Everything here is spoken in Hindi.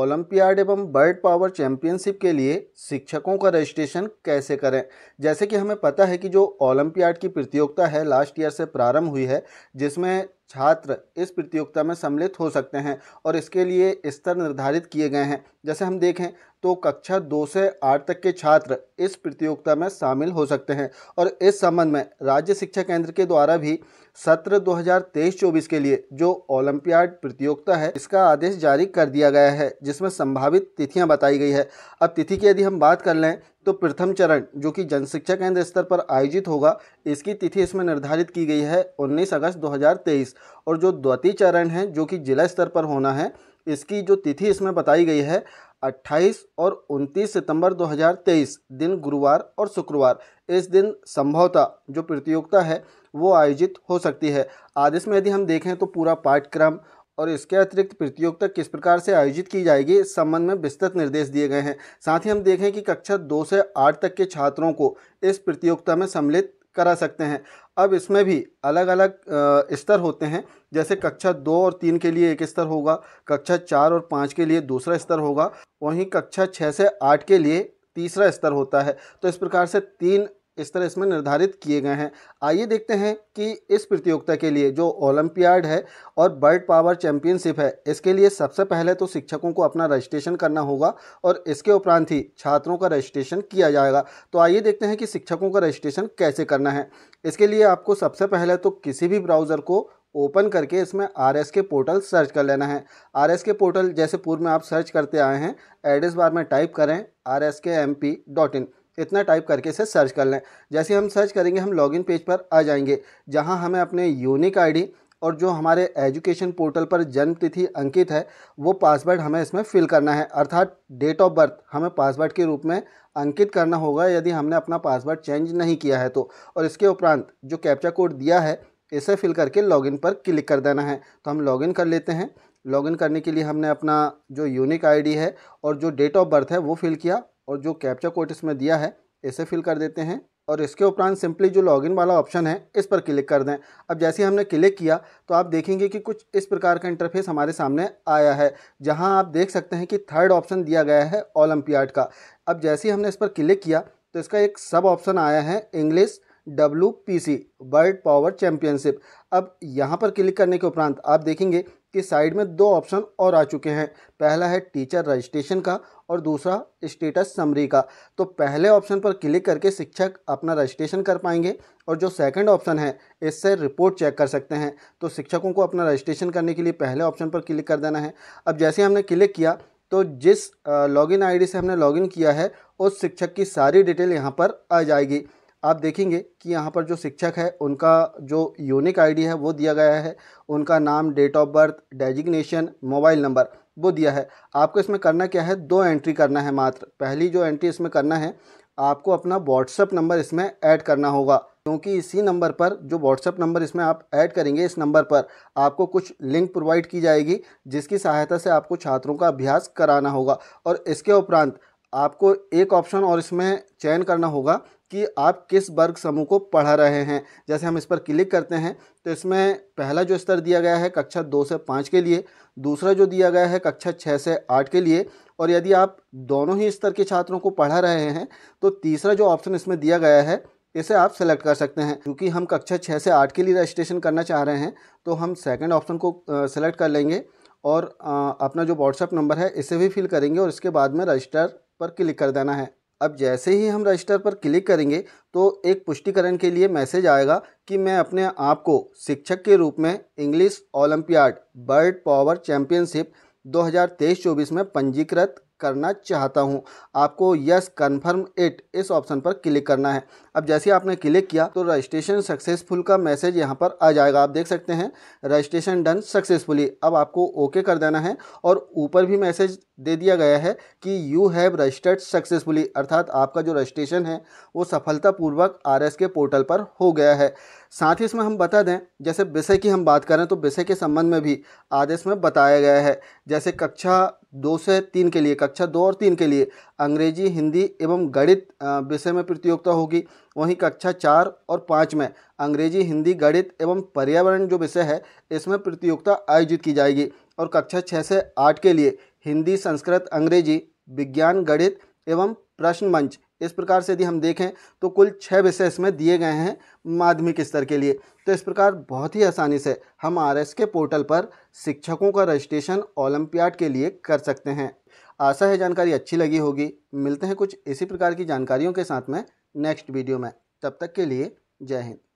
ओलंपियाड एवं बर्ड पावर चैंपियनशिप के लिए शिक्षकों का रजिस्ट्रेशन कैसे करें जैसे कि हमें पता है कि जो ओलंपियाड की प्रतियोगिता है लास्ट ईयर से प्रारंभ हुई है जिसमें छात्र इस प्रतियोगिता में सम्मिलित हो सकते हैं और इसके लिए स्तर निर्धारित किए गए हैं जैसे हम देखें तो कक्षा दो से आठ तक के छात्र इस प्रतियोगिता में शामिल हो सकते हैं और इस संबंध में राज्य शिक्षा केंद्र के द्वारा भी सत्र 2023-24 के लिए जो ओलंपियाड प्रतियोगिता है इसका आदेश जारी कर दिया गया है जिसमें संभावित तिथियां बताई गई है अब तिथि की यदि हम बात कर लें तो प्रथम चरण जो कि जनशिक्षा केंद्र स्तर पर आयोजित होगा इसकी तिथि इसमें निर्धारित की गई है 19 अगस्त 2023 और जो द्वितीय चरण है जो कि जिला स्तर पर होना है इसकी जो तिथि इसमें बताई गई है 28 और 29 सितंबर 2023 दिन गुरुवार और शुक्रवार इस दिन संभवतः जो प्रतियोगिता है वो आयोजित हो सकती है आदेश में यदि हम देखें तो पूरा पाठ्यक्रम और इसके अतिरिक्त प्रतियोगिता किस प्रकार से आयोजित की जाएगी इस संबंध में विस्तृत निर्देश दिए गए हैं साथ ही हम देखें कि कक्षा दो से आठ तक के छात्रों को इस प्रतियोगिता में सम्मिलित करा सकते हैं अब इसमें भी अलग अलग स्तर होते हैं जैसे कक्षा दो और तीन के लिए एक स्तर होगा कक्षा चार और पाँच के लिए दूसरा स्तर होगा वहीं कक्षा छः से आठ के लिए तीसरा स्तर होता है तो इस प्रकार से तीन इस तरह इसमें निर्धारित किए गए हैं आइए देखते हैं कि इस प्रतियोगिता के लिए जो ओलंपियाड है और बर्ड पावर चैंपियनशिप है इसके लिए सबसे पहले तो शिक्षकों को अपना रजिस्ट्रेशन करना होगा और इसके उपरांत ही छात्रों का रजिस्ट्रेशन किया जाएगा तो आइए देखते हैं कि शिक्षकों का रजिस्ट्रेशन कैसे करना है इसके लिए आपको सबसे पहले तो किसी भी ब्राउज़र को ओपन करके इसमें R S K portal search कर लेना है आर एस के पोर्टल जैसे पूर्व में आप सर्च करते आए हैं एड्रेस बार में टाइप करें R S K M P dot in इतना टाइप करके इसे सर्च कर लें जैसे हम सर्च करेंगे हम लॉगिन पेज पर आ जाएंगे जहां हमें अपने यूनिक आईडी और जो हमारे एजुकेशन पोर्टल पर जन्म तिथि अंकित है वो पासवर्ड हमें इसमें फिल करना है अर्थात डेट ऑफ बर्थ हमें पासवर्ड के रूप में अंकित करना होगा यदि हमने अपना पासवर्ड चेंज नहीं किया है तो और इसके उपरांत जो कैप्चा कोड दिया है इसे फिल करके लॉगिन पर क्लिक कर देना है तो हम लॉगिन कर लेते हैं लॉगिन करने के लिए हमने अपना जो यूनिक आईडी है और जो डेट ऑफ बर्थ है वो फिल किया और जो कैप्चा कोड इसमें दिया है इसे फिल कर देते हैं और इसके उपरांत सिंपली जो लॉगिन वाला ऑप्शन है इस पर क्लिक कर दें अब जैसे हमने क्लिक किया तो आप देखेंगे कि कुछ इस प्रकार का इंटरफेस हमारे सामने आया है जहां आप देख सकते हैं कि थर्ड ऑप्शन दिया गया है ओलम्पियाड का अब जैसे ही हमने इस पर क्लिक किया तो इसका एक सब ऑप्शन आया है English W P C world power championship अब यहाँ पर क्लिक करने के उपरांत आप देखेंगे कि साइड में दो ऑप्शन और आ चुके हैं पहला है टीचर रजिस्ट्रेशन का और दूसरा स्टेटस समरी का तो पहले ऑप्शन पर क्लिक करके शिक्षक अपना रजिस्ट्रेशन कर पाएंगे और जो सेकंड ऑप्शन है इससे रिपोर्ट चेक कर सकते हैं तो शिक्षकों को अपना रजिस्ट्रेशन करने के लिए पहले ऑप्शन पर क्लिक कर देना है अब जैसे हमने क्लिक किया तो जिस लॉगिन आईडी से हमने लॉगिन किया है उस शिक्षक की सारी डिटेल यहाँ पर आ जाएगी आप देखेंगे कि यहाँ पर जो शिक्षक है उनका जो यूनिक आईडी है वो दिया गया है उनका नाम date of birth designation mobile number वो दिया है आपको इसमें करना क्या है दो एंट्री करना है मात्र पहली जो एंट्री इसमें करना है आपको अपना व्हाट्सअप नंबर इसमें ऐड करना होगा क्योंकि इसी नंबर पर जो व्हाट्सअप नंबर इसमें आप ऐड करेंगे इस नंबर पर आपको कुछ लिंक प्रोवाइड की जाएगी जिसकी सहायता से आपको छात्रों का अभ्यास कराना होगा और इसके उपरांत आपको एक ऑप्शन और इसमें चयन करना होगा कि आप किस वर्ग समूह को पढ़ा रहे हैं जैसे हम इस पर क्लिक करते हैं तो इसमें पहला जो स्तर दिया गया है कक्षा दो से पाँच के लिए दूसरा जो दिया गया है कक्षा छः से आठ के लिए और यदि आप दोनों ही स्तर के छात्रों को पढ़ा रहे हैं तो तीसरा जो ऑप्शन इसमें दिया गया है इसे आप सेलेक्ट कर सकते हैं क्योंकि हम कक्षा छः से आठ के लिए रजिस्ट्रेशन करना चाह रहे हैं तो हम सेकेंड ऑप्शन को सेलेक्ट कर लेंगे और अपना जो व्हाट्सएप नंबर है इसे भी फिल करेंगे और इसके बाद में रजिस्टर पर क्लिक कर देना है अब जैसे ही हम रजिस्टर पर क्लिक करेंगे तो एक पुष्टिकरण के लिए मैसेज आएगा कि मैं अपने आप को शिक्षक के रूप में English olympiad bird power championship 2023-24 में पंजीकृत करना चाहता हूँ आपको यस कन्फर्म इट इस ऑप्शन पर क्लिक करना है अब जैसे आपने क्लिक किया तो रजिस्ट्रेशन सक्सेसफुल का मैसेज यहाँ पर आ जाएगा आप देख सकते हैं रजिस्ट्रेशन डन सक्सेसफुली अब आपको ओके कर देना है और ऊपर भी मैसेज दे दिया गया है कि यू हैव रजिस्टर्ड सक्सेसफुली अर्थात आपका जो रजिस्ट्रेशन है वो सफलतापूर्वक आर के पोर्टल पर हो गया है साथ ही इसमें हम बता दें जैसे विषय की हम बात करें तो विषय के संबंध में भी आदेश में बताया गया है जैसे कक्षा दो से तीन के लिए कक्षा दो और तीन के लिए अंग्रेजी हिंदी एवं गणित विषय में प्रतियोगिता होगी वहीं कक्षा चार और पाँच में अंग्रेजी हिंदी गणित एवं पर्यावरण जो विषय है इसमें प्रतियोगिता आयोजित की जाएगी और कक्षा छः से आठ के लिए हिंदी संस्कृत अंग्रेजी विज्ञान गणित एवं प्रश्न मंच इस प्रकार से यदि हम देखें तो कुल छः विषय इसमें दिए गए हैं माध्यमिक स्तर के लिए तो इस प्रकार बहुत ही आसानी से हम आर के पोर्टल पर शिक्षकों का रजिस्ट्रेशन ओलम्पियाड के लिए कर सकते हैं आशा है जानकारी अच्छी लगी होगी मिलते हैं कुछ इसी प्रकार की जानकारियों के साथ में नेक्स्ट वीडियो में तब तक के लिए जय हिंद